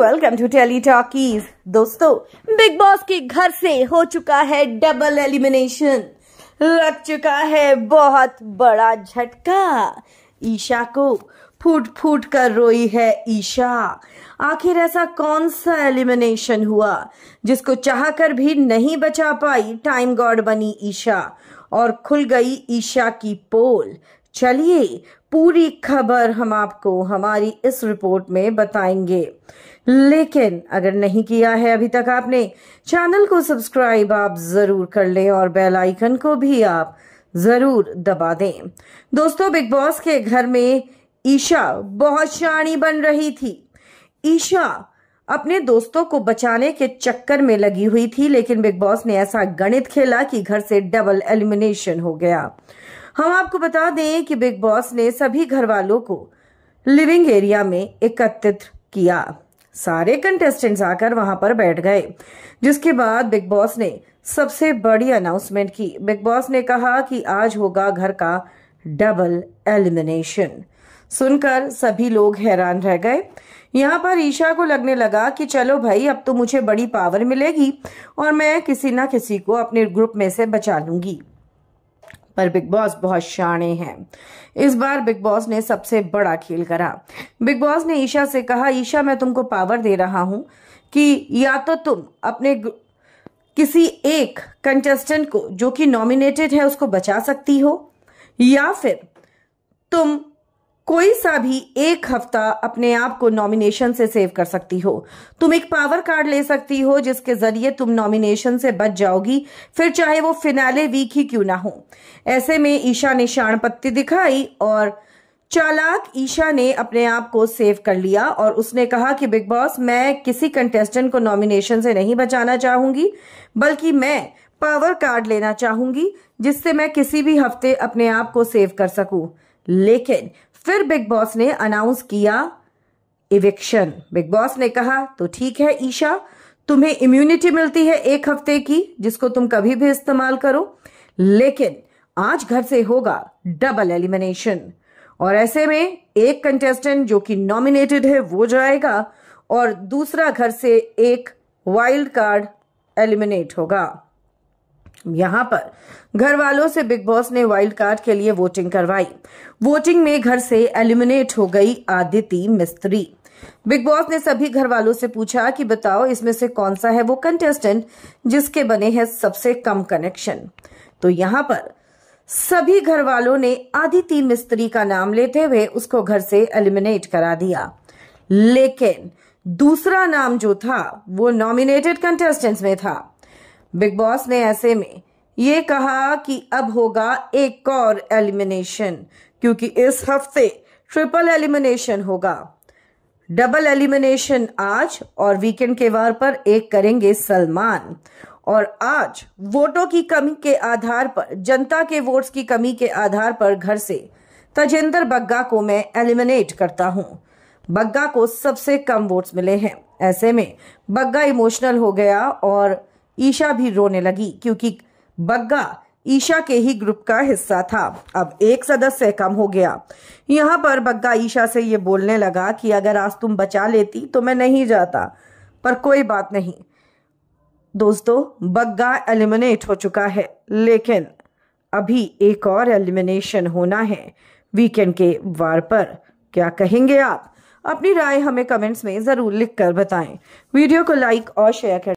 welcome to tele talkies दोस्तों बिग बॉस के घर से हो चुका है डबल एलिमिनेशन लग चुका है बहुत बड़ा झटका ईशा को फूट फूट कर रोई है ईशा आखिर ऐसा कौन सा एलिमिनेशन हुआ जिसको चाह कर भी नहीं बचा पाई टाइम गॉड बनी ईशा और खुल गई ईशा की पोल चलिए पूरी खबर हम आपको हमारी इस रिपोर्ट में बताएंगे लेकिन अगर नहीं किया है अभी तक आपने चैनल को सब्सक्राइब आप जरूर कर लें और बेल आइकन को भी आप जरूर दबा दें दोस्तों बिग बॉस के घर में ईशा बहुत शाणी बन रही थी ईशा अपने दोस्तों को बचाने के चक्कर में लगी हुई थी लेकिन बिग बॉस ने ऐसा गणित खेला कि घर से डबल एलिमिनेशन हो गया हम आपको बता दें कि बिग बॉस ने सभी घर वालों को लिविंग एरिया में एकत्रित किया सारे कंटेस्टेंट्स आकर वहां पर बैठ गए जिसके बाद बिग बॉस ने सबसे बड़ी अनाउंसमेंट की बिग बॉस ने कहा कि आज होगा घर का डबल एलिमिनेशन सुनकर सभी लोग हैरान रह गए यहाँ पर ईशा को लगने लगा कि चलो भाई अब तो मुझे बड़ी पावर मिलेगी और मैं किसी ना किसी को अपने ग्रुप में से बचा लूंगी पर बिग बॉस बहुत शाणे हैं इस बार बिग बॉस ने सबसे बड़ा खेल करा बिग बॉस ने ईशा से कहा ईशा मैं तुमको पावर दे रहा हूं कि या तो तुम अपने किसी एक कंटेस्टेंट को जो कि नॉमिनेटेड है उसको बचा सकती हो या फिर तुम कोई सा भी एक हफ्ता अपने आप को नॉमिनेशन से सेव कर सकती हो तुम एक पावर कार्ड ले सकती हो जिसके जरिए तुम नॉमिनेशन से बच जाओगी फिर चाहे वो फिनाले वीक ही क्यों ना हो ऐसे में ईशा ने शाण पत्ती दिखाई और चालाक ईशा ने अपने आप को सेव कर लिया और उसने कहा कि बिग बॉस मैं किसी कंटेस्टेंट को नॉमिनेशन से नहीं बचाना चाहूंगी बल्कि मैं पावर कार्ड लेना चाहूंगी जिससे मैं किसी भी हफ्ते अपने आप को सेव कर सकूं लेकिन फिर बिग बॉस ने अनाउंस किया इविक्शन बिग बॉस ने कहा तो ठीक है ईशा तुम्हें इम्यूनिटी मिलती है एक हफ्ते की जिसको तुम कभी भी इस्तेमाल करो लेकिन आज घर से होगा डबल एलिमिनेशन और ऐसे में एक कंटेस्टेंट जो कि नॉमिनेटेड है वो जाएगा और दूसरा घर से एक वाइल्ड कार्ड एलिमिनेट होगा यहाँ पर घर वालों से बिग बॉस ने वाइल्ड कार्ड के लिए वोटिंग करवाई वोटिंग में घर से एलिमिनेट हो गई आदिति मिस्त्री बिग बॉस ने सभी घर वालों से पूछा कि बताओ इसमें से कौन सा है वो कंटेस्टेंट जिसके बने हैं सबसे कम कनेक्शन तो यहाँ पर सभी घर वालों ने आदिति मिस्त्री का नाम लेते हुए उसको घर से एलिमिनेट करा दिया लेकिन दूसरा नाम जो था वो नॉमिनेटेड कंटेस्टेंट्स में था बिग बॉस ने ऐसे में ये कहा कि अब होगा एक और एलिमिनेशन क्योंकि इस हफ्ते ट्रिपल एलिमिनेशन होगा डबल एलिमिनेशन आज और वीकेंड के वार पर एक करेंगे सलमान और आज वोटों की कमी के आधार पर जनता के वोट्स की कमी के आधार पर घर से तजेंद्र बग्गा को मैं एलिमिनेट करता हूं बग्गा को सबसे कम वोट्स मिले हैं ऐसे में बग्गा इमोशनल हो गया और ईशा भी रोने लगी क्योंकि बग्गा ईशा के ही ग्रुप का हिस्सा था अब एक सदस्य कम हो गया यहाँ पर बग्गा ईशा से ये बोलने लगा कि अगर आज तुम बचा लेती तो मैं नहीं जाता पर कोई बात नहीं दोस्तों बग्गा एलिमिनेट हो चुका है लेकिन अभी एक और एलिमिनेशन होना है वीकेंड के वार पर क्या कहेंगे आप अपनी राय हमें कमेंट्स में ज़रूर लिखकर बताएं वीडियो को लाइक और शेयर करें